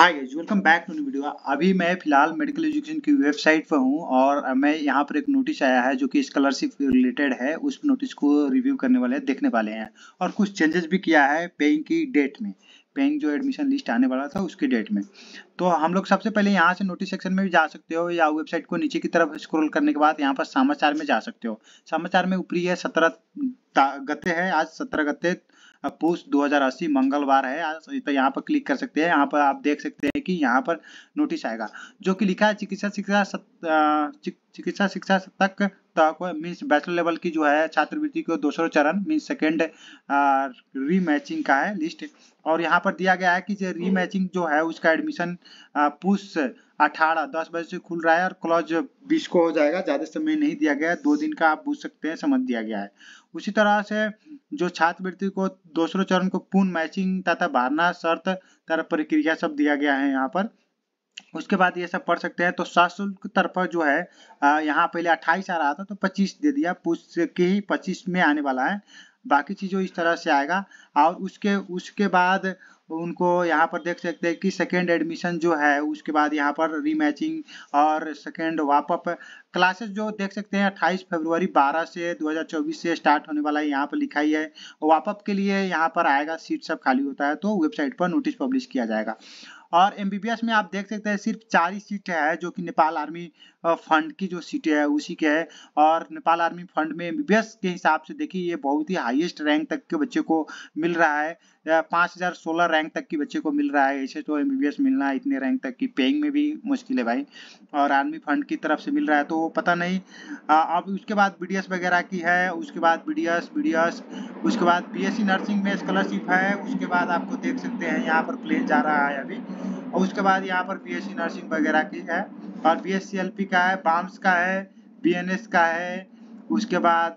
hi guys welcome back to new video अभी मैं फिलहाल मेडिकल एजुकेशन की वेबसाइट पर हूं और मैं यहां पर एक नोटिस आया है जो कि स्कॉलरशिप रिलेटेड है उस नोटिस को रिव्यू करने वाले हैं देखने वाले हैं और कुछ चेंजेस भी किया है पेइंग की डेट में पेइंग जो एडमिशन लिस्ट आने वाला था उसके डेट में तो हम लोग सबसे पहले यहाँ से नोटिस सेक्शन में भी जा सकते हो या वेबसाइट को नीचे की तरफ स्क्रोल करने के बाद यहाँ पर समाचार में जा सकते हो समाचार में ऊपरी है सत्रह गते हैं आज सत्रह गते पोस्ट 2080 मंगलवार है तो यहाँ पर क्लिक कर सकते हैं यहाँ पर आप देख सकते हैं कि यहाँ पर नोटिस आएगा जो कि लिखा है चिकित्सा शिक्षा चिकित्सा शिक्षा तक तक मीन्स बैचलर लेवल की जो है छात्रवृत्ति को दूसरो चरण मीन्स सेकेंड रीमैचिंग का है लिस्ट और यहाँ पर दिया गया है कि रीमैचिंग जो है उसका एडमिशन पुश अठारह दस बजे से खुल रहा है और क्लोज बीस को हो जाएगा ज़्यादा समय नहीं दिया गया है दो दिन का आप पूछ सकते हैं समझ दिया गया है उसी तरह से जो छात्रवृत्ति को दूसरे चरण को पूर्ण मैचिंग तथा भरना शर्त तथा प्रक्रिया सब दिया गया है यहाँ पर उसके बाद ये सब पढ़ सकते हैं तो सशुल्क तरफ जो है यहाँ पहले अट्ठाईस आ रहा था तो पच्चीस दे दिया पूछ के ही पच्चीस में आने वाला है बाकी चीजों इस तरह से आएगा और उसके उसके बाद तो उनको यहाँ पर देख सकते हैं कि सेकेंड एडमिशन जो है उसके बाद यहाँ पर रीमैचिंग और सेकेंड वापअप क्लासेस जो देख सकते हैं 28 फरवरी 12 से 2024 से स्टार्ट होने वाला है यहाँ पर लिखा ही है वापअप के लिए यहाँ पर आएगा सीट सब खाली होता है तो वेबसाइट पर नोटिस पब्लिश किया जाएगा और एम में आप देख सकते हैं सिर्फ चार ही सीट है जो कि नेपाल आर्मी फंड की जो सीटें है उसी के है और नेपाल आर्मी फंड में एम के हिसाब से देखिए ये बहुत ही हाईएस्ट रैंक तक के बच्चे को मिल रहा है पाँच हज़ार रैंक रैंक तक की बच्चे को मिल रहा है ऐसे तो एम मिलना इतने रैंक तक की पेइंग में भी मुश्किल है भाई और आर्मी फंड की तरफ से मिल रहा है तो पता नहीं अब उसके बाद बी वगैरह की है उसके बाद बी डी उसके बाद बी नर्सिंग में स्कॉलरशिप है उसके बाद आपको देख सकते हैं यहाँ पर प्लेन जा रहा है अभी और उसके बाद यहाँ पर बी नर्सिंग वगैरह की है और बी का है बाम्स का है बी का है उसके बाद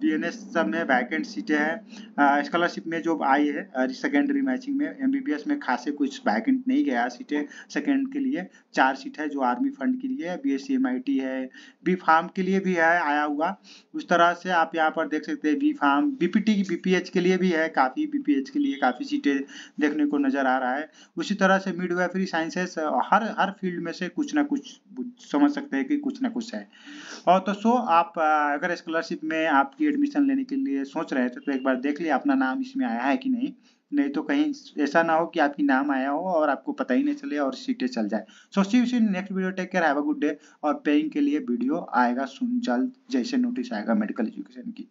बी एन एस सब में वैकेंट सीटें हैं स्कॉलरशिप में जो आई है सेकेंडरी मैचिंग में एम बी बी एस में खासे कुछ वैकेंट नहीं गया सीटें सेकेंड के लिए चार सीट है जो आर्मी फंड के लिए B S C M I T है बी फार्म e, के लिए भी है आया हुआ उस तरह से आप यहाँ पर देख सकते हैं B pharm B P T B P H के लिए भी है काफ़ी बी पी एच के लिए काफ़ी सीटें देखने को नज़र आ रहा है उसी तरह से मिड वाइफरी साइंसेस हर हर फील्ड में से कुछ ना कुछ समझ सकते हैं कि कुछ ना कुछ है और तो सो आप अगर अगर स्कॉलरशिप में आपकी एडमिशन लेने के लिए सोच रहे थे तो एक बार देख लिया अपना नाम इसमें आया है कि नहीं नहीं तो कहीं ऐसा ना हो कि आपकी नाम आया हो और आपको पता ही नहीं चले और सीटें चल जाए so see you next video take care have a good day और पेइंग के लिए वीडियो आएगा सुन जल्द जैसे नोटिस आएगा मेडिकल एजुकेशन की